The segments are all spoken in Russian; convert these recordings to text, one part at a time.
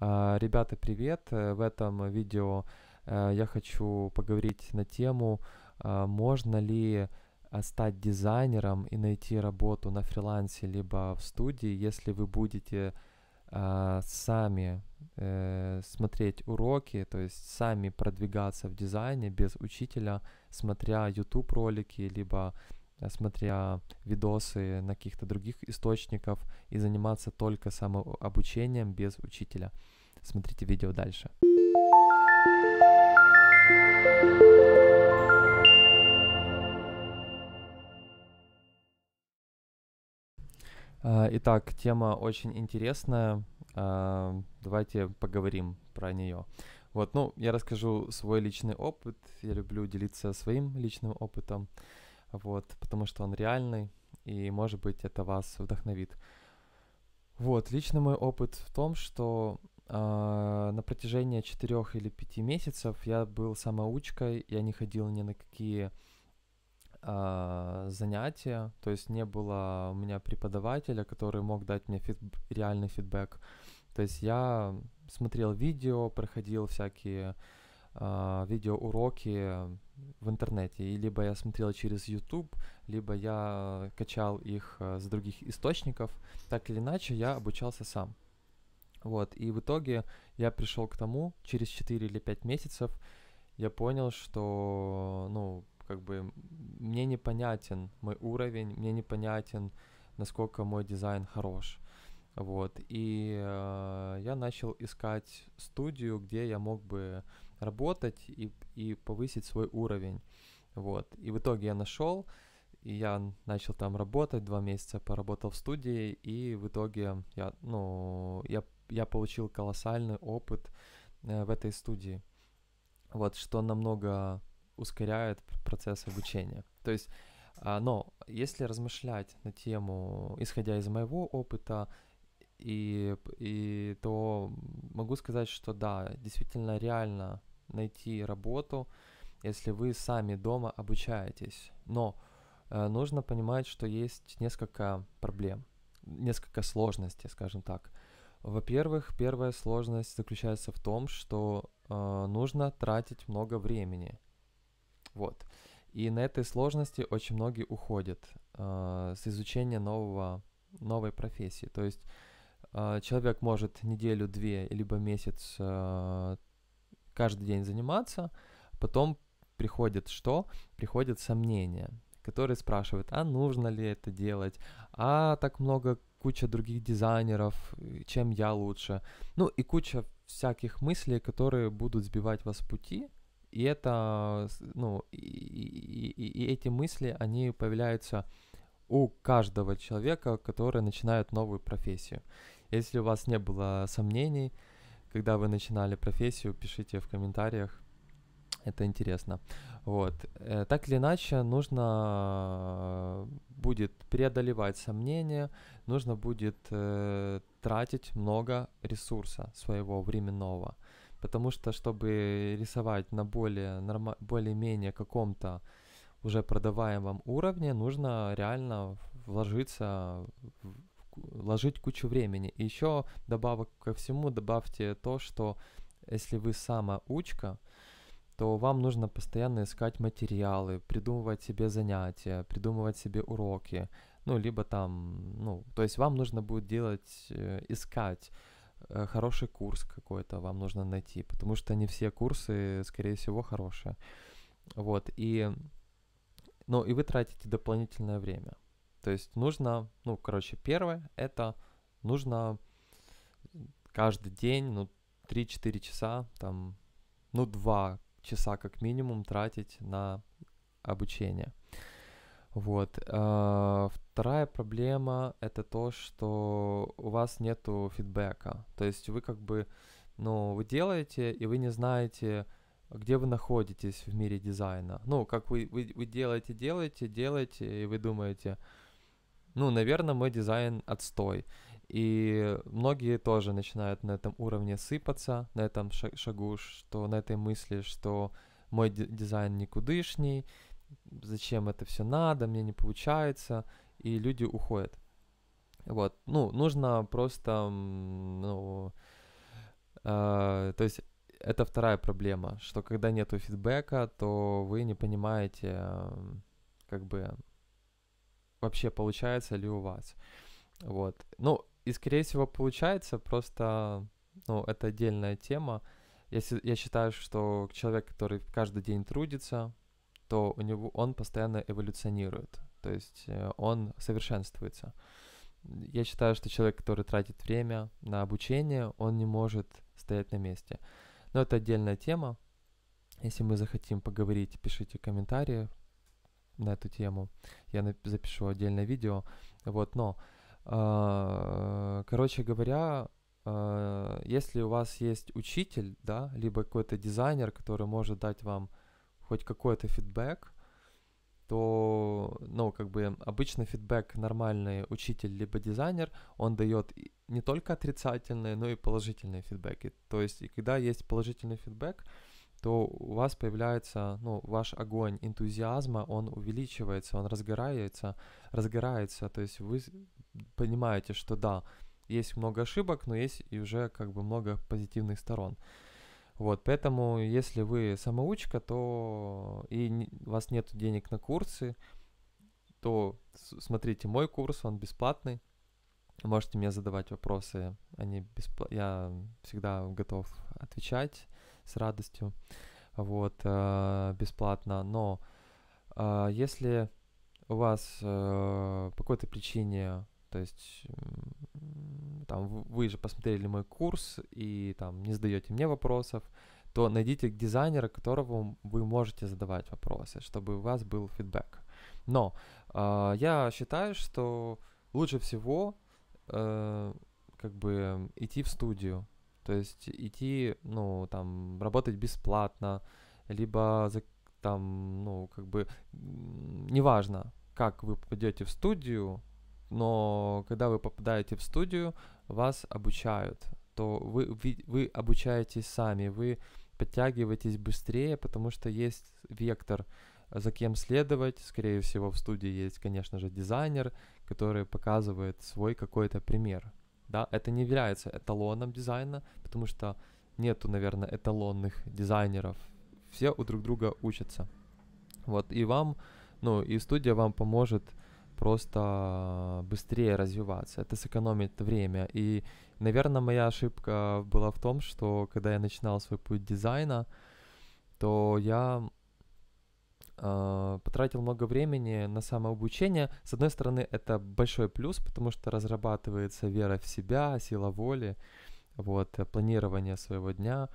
А, ребята, привет! Э, в этом видео э, я хочу поговорить на тему, а, можно ли а, стать дизайнером и найти работу на фрилансе либо в студии, если вы будете сами э, смотреть уроки, то есть сами продвигаться в дизайне без учителя, смотря YouTube ролики, либо а, смотря видосы на каких-то других источников и заниматься только самообучением без учителя. Смотрите видео дальше. А, итак, тема очень интересная. А, давайте поговорим про нее. Вот, ну, я расскажу свой личный опыт. Я люблю делиться своим личным опытом. Uh, вот, потому что он реальный, и, может быть, это вас вдохновит. Вот, лично мой опыт в том, что э, на протяжении 4 или 5 месяцев я был самоучкой, я не ходил ни на какие э, занятия, то есть не было у меня преподавателя, который мог дать мне фид- реальный фидбэк. То есть я смотрел видео, проходил всякие э, видеоуроки, в интернете. И либо я смотрел через YouTube, либо я э, качал их э, с других источников. Так или иначе, я обучался сам. Вот, и в итоге я пришел к тому, через 4 или 5 месяцев я понял, что, ну, как бы мне непонятен мой уровень, мне непонятен, насколько мой дизайн хорош. Вот, и э, я начал искать студию, где я мог бы работать и, и повысить свой уровень. Вот. И в итоге я нашел, и я начал там работать, два месяца поработал в студии, и в итоге я, ну, я, я получил колоссальный опыт э, в этой студии. Вот, что намного ускоряет процесс обучения. То есть, а, но если размышлять на тему, исходя из моего опыта, и, и то могу сказать, что да, действительно реально найти работу, если вы сами дома обучаетесь. Но э, нужно понимать, что есть несколько проблем, несколько сложностей, скажем так. Во-первых, первая сложность заключается в том, что э, нужно тратить много времени. Вот. И на этой сложности очень многие уходят э, с изучения нового, новой профессии. То есть э, человек может неделю, две, либо месяц э, каждый день заниматься, потом приходит что? Приходит сомнение, которое спрашивает, а нужно ли это делать, а так много куча других дизайнеров, чем я лучше. Ну и куча всяких мыслей, которые будут сбивать вас с пути, и это, ну, и, и, и эти мысли, они появляются у каждого человека, который начинает новую профессию. Если у вас не было сомнений, когда вы начинали профессию, пишите в комментариях. Это интересно. Вот. Э, так или иначе, нужно э, будет преодолевать сомнения, нужно будет э, тратить много ресурса своего временного. Потому что, чтобы рисовать на более, норм, более-менее каком-то уже продаваемом уровне, нужно реально вложиться ложить кучу времени. И еще добавок ко всему добавьте то, что если вы сама учка, то вам нужно постоянно искать материалы, придумывать себе занятия, придумывать себе уроки, ну, либо там, ну, то есть вам нужно будет делать, э, искать э, хороший курс какой-то вам нужно найти, потому что не все курсы, скорее всего, хорошие. Вот, и, ну, и вы тратите дополнительное время. То есть нужно, ну, короче, первое, это нужно каждый день, ну, 3-4 часа, там, ну, 2 часа как минимум тратить на обучение. Вот. Э, вторая проблема — это то, что у вас нету фидбэка. То есть вы как бы, ну, вы делаете, и вы не знаете, где вы находитесь в мире дизайна. Ну, как вы, вы, вы делаете, делаете, делаете, и вы думаете, ну, наверное, мой дизайн отстой. И многие тоже начинают на этом уровне сыпаться, на этом шагу, что на этой мысли, что мой дизайн никудышний, зачем это все надо, мне не получается, и люди уходят. Вот, ну, нужно просто, ну, э, то есть это вторая проблема, что когда нету фидбэка, то вы не понимаете, как бы, вообще получается ли у вас. Вот. Ну, и скорее всего получается, просто, ну, это отдельная тема. Я, я считаю, что человек, который каждый день трудится, то у него он постоянно эволюционирует, то есть э, он совершенствуется. Я считаю, что человек, который тратит время на обучение, он не может стоять на месте. Но это отдельная тема. Если мы захотим поговорить, пишите комментарии, на эту тему. Я запишу отдельное видео. Вот, но, а, короче говоря, а, если у вас есть учитель, да, либо какой-то дизайнер, который может дать вам хоть какой-то фидбэк, то, ну, как бы обычно фидбэк нормальный учитель либо дизайнер, он дает не только отрицательные, но и положительные фидбэки. То есть, и когда есть положительный фидбэк, э, то у вас появляется, ну, ваш огонь энтузиазма, он увеличивается, он разгорается, разгорается, то есть вы понимаете, что да, есть много ошибок, но есть и уже как бы много позитивных сторон. Вот, поэтому если вы самоучка, то и у вас нет денег на курсы, то смотрите мой курс, он бесплатный. Можете мне задавать вопросы, они бесп... я всегда готов отвечать с радостью, вот, э, бесплатно. Но э, если у вас э, по какой-то причине то есть там вы же посмотрели мой курс и там не задаете мне вопросов, то найдите дизайнера, которому вы можете задавать вопросы, чтобы у вас был фидбэк. Но э, я считаю, что лучше всего э, как бы идти в студию, то есть идти, ну, там, работать бесплатно, либо за, там, ну, как бы, неважно, как вы попадете в студию, но когда вы попадаете в студию, вас обучают, то вы, вы, вы обучаетесь сами, вы подтягиваетесь быстрее, потому что есть вектор, за кем следовать. Скорее всего, в студии есть, конечно же, дизайнер, который показывает свой какой-то пример да, это не является эталоном дизайна, потому что нету, наверное, эталонных дизайнеров. Все у друг друга учатся. Вот, и вам, ну, и студия вам поможет просто быстрее развиваться. Это сэкономит время. И, наверное, моя ошибка была в том, что когда я начинал свой путь дизайна, то я а, потратил много времени на самообучение. С одной стороны, это большой плюс, потому что разрабатывается вера в себя, сила воли, вот, э, планирование своего дня.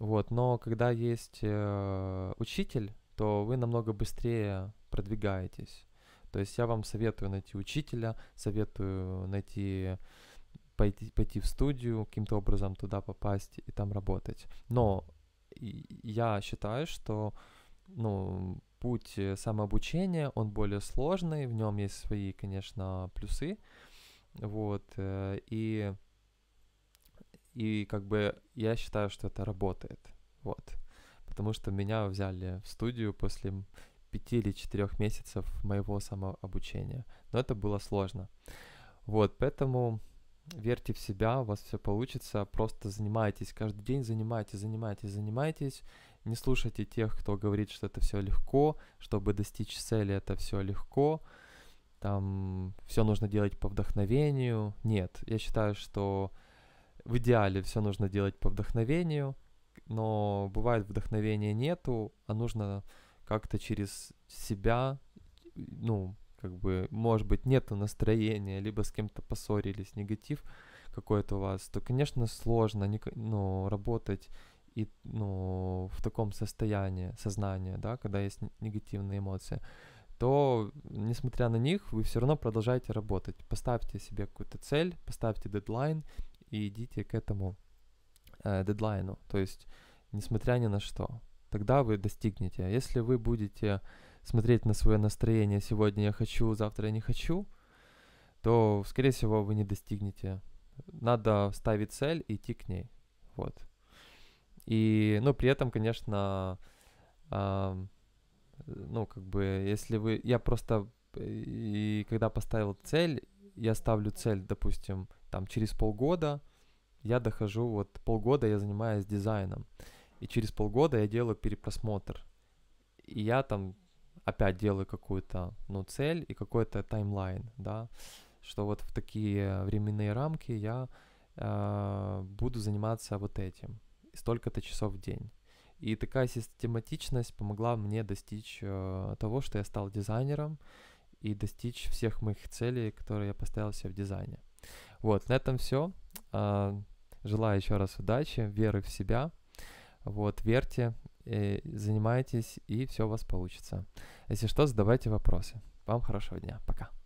Вот, но когда есть э, учитель, то вы намного быстрее продвигаетесь. То есть я вам советую найти учителя, советую найти пойти, пойти в студию, каким-то образом туда попасть и там работать. Но я считаю, что э, ну, путь э, самообучения, он более сложный, в нем есть свои, конечно, плюсы, вот, э, и, и как бы я считаю, что это работает, вот, потому что меня взяли в студию после пяти или четырех месяцев моего самообучения, но это было сложно, вот, поэтому верьте в себя, у вас все получится, просто занимайтесь, каждый день занимайтесь, занимайтесь, занимайтесь, не слушайте тех, кто говорит, что это все легко, чтобы достичь цели это все легко, там все нужно делать по вдохновению. Нет, я считаю, что в идеале все нужно делать по вдохновению, но бывает вдохновения нету, а нужно как-то через себя, ну, как бы, может быть, нету настроения, либо с кем-то поссорились, негатив какой-то у вас, то, конечно, сложно, не, ну, работать и ну, в таком состоянии сознания, да, когда есть негативные эмоции, то, несмотря на них, вы все равно продолжаете работать. Поставьте себе какую-то цель, поставьте дедлайн и идите к этому э, дедлайну. То есть, несмотря ни на что, тогда вы достигнете. А если вы будете смотреть на свое настроение сегодня я хочу, завтра я не хочу, то, скорее всего, вы не достигнете. Надо ставить цель и идти к ней. Вот. И, ну, при этом, конечно, э, ну, как бы, если вы... Я просто, и когда поставил цель, я ставлю цель, допустим, там, через полгода, я дохожу, вот, полгода я занимаюсь дизайном, и через полгода я делаю перепросмотр, и я там опять делаю какую-то, ну, цель и какой-то таймлайн, да, что вот в такие временные рамки я э, буду заниматься вот этим столько-то часов в день. И такая систематичность помогла мне достичь э, того, что я стал дизайнером и достичь всех моих целей, которые я поставил себе в дизайне. Вот, на этом все. А, желаю еще раз удачи, веры в себя. Вот, верьте, э, занимайтесь, и все у вас получится. Если что, задавайте вопросы. Вам хорошего дня. Пока.